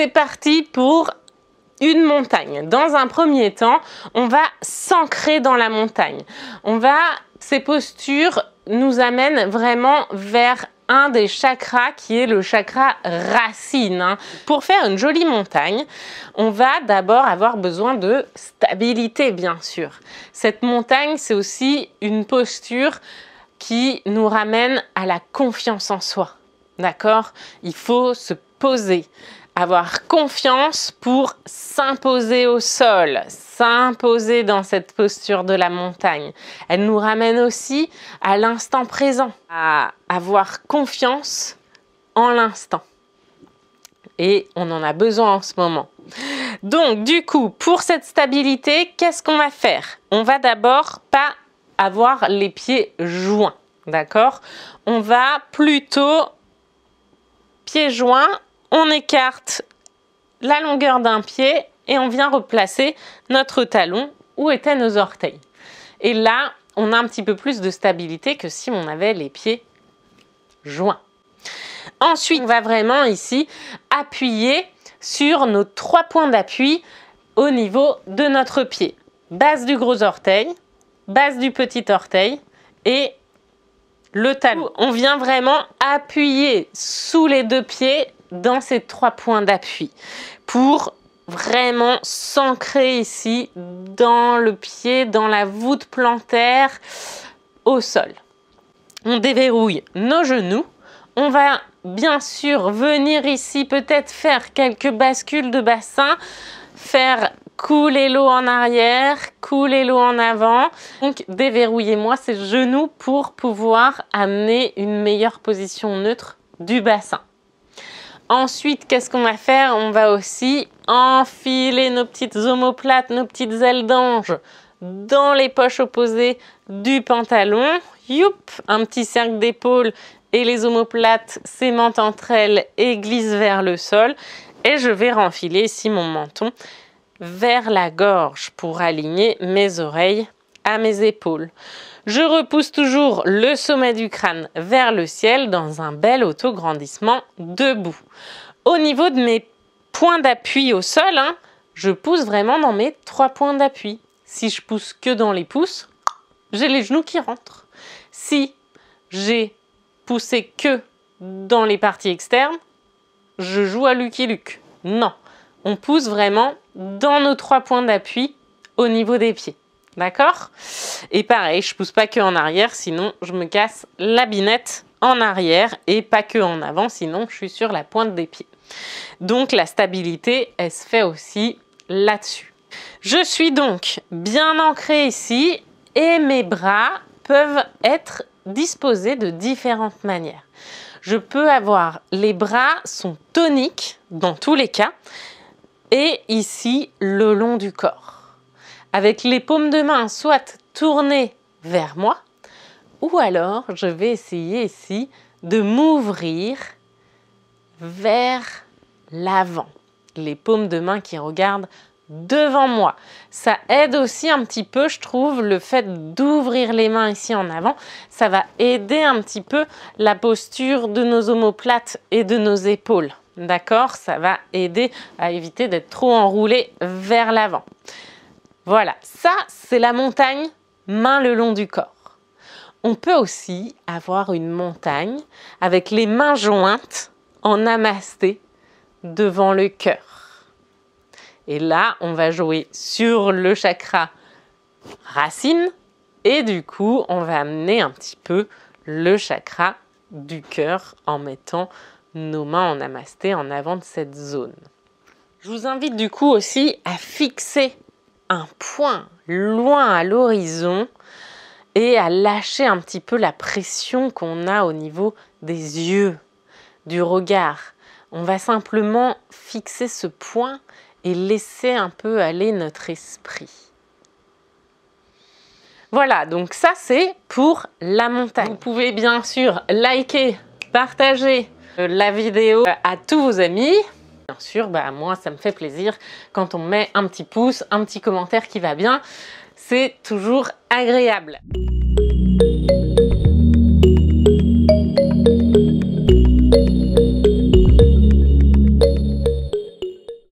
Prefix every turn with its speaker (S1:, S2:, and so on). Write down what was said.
S1: c'est parti pour une montagne. Dans un premier temps, on va s'ancrer dans la montagne. On va, ces postures nous amènent vraiment vers un des chakras qui est le chakra racine. Hein. Pour faire une jolie montagne, on va d'abord avoir besoin de stabilité, bien sûr. Cette montagne, c'est aussi une posture qui nous ramène à la confiance en soi. D'accord Il faut se poser avoir confiance pour s'imposer au sol, s'imposer dans cette posture de la montagne. Elle nous ramène aussi à l'instant présent, à avoir confiance en l'instant. Et on en a besoin en ce moment. Donc du coup, pour cette stabilité, qu'est-ce qu'on va faire On va d'abord pas avoir les pieds joints, d'accord On va plutôt pieds joints on écarte la longueur d'un pied et on vient replacer notre talon où étaient nos orteils. Et là, on a un petit peu plus de stabilité que si on avait les pieds joints. Ensuite, on va vraiment ici appuyer sur nos trois points d'appui au niveau de notre pied. Base du gros orteil, base du petit orteil et le talon. On vient vraiment appuyer sous les deux pieds dans ces trois points d'appui pour vraiment s'ancrer ici dans le pied, dans la voûte plantaire, au sol. On déverrouille nos genoux. On va bien sûr venir ici peut-être faire quelques bascules de bassin faire couler l'eau en arrière, couler l'eau en avant. Donc déverrouillez-moi ces genoux pour pouvoir amener une meilleure position neutre du bassin. Ensuite, qu'est-ce qu'on va faire On va aussi enfiler nos petites omoplates, nos petites ailes d'ange dans les poches opposées du pantalon. Youp Un petit cercle d'épaule et les omoplates s'aimantent entre elles et glissent vers le sol et je vais renfiler ici mon menton vers la gorge pour aligner mes oreilles à mes épaules. Je repousse toujours le sommet du crâne vers le ciel dans un bel auto-grandissement debout. Au niveau de mes points d'appui au sol, hein, je pousse vraiment dans mes trois points d'appui. Si je pousse que dans les pouces, j'ai les genoux qui rentrent. Si j'ai poussé que dans les parties externes, je joue à Lucky Luke. Non, on pousse vraiment dans nos trois points d'appui au niveau des pieds. D'accord Et pareil, je pousse pas que en arrière, sinon je me casse la binette en arrière et pas que en avant, sinon je suis sur la pointe des pieds. Donc la stabilité, elle se fait aussi là-dessus. Je suis donc bien ancrée ici et mes bras peuvent être disposés de différentes manières je peux avoir les bras sont toniques dans tous les cas et ici le long du corps. Avec les paumes de main soit tournées vers moi ou alors je vais essayer ici de m'ouvrir vers l'avant. Les paumes de main qui regardent devant moi. Ça aide aussi un petit peu, je trouve, le fait d'ouvrir les mains ici en avant. Ça va aider un petit peu la posture de nos omoplates et de nos épaules. D'accord Ça va aider à éviter d'être trop enroulé vers l'avant. Voilà, ça c'est la montagne, main le long du corps. On peut aussi avoir une montagne avec les mains jointes en amasté devant le cœur. Et là, on va jouer sur le chakra racine. Et du coup, on va amener un petit peu le chakra du cœur en mettant nos mains en amasté en avant de cette zone. Je vous invite du coup aussi à fixer un point loin à l'horizon et à lâcher un petit peu la pression qu'on a au niveau des yeux, du regard. On va simplement fixer ce point et laisser un peu aller notre esprit. Voilà, donc ça c'est pour la montagne. Vous pouvez bien sûr liker, partager euh, la vidéo euh, à tous vos amis. Bien sûr, bah, moi ça me fait plaisir quand on met un petit pouce, un petit commentaire qui va bien. C'est toujours agréable.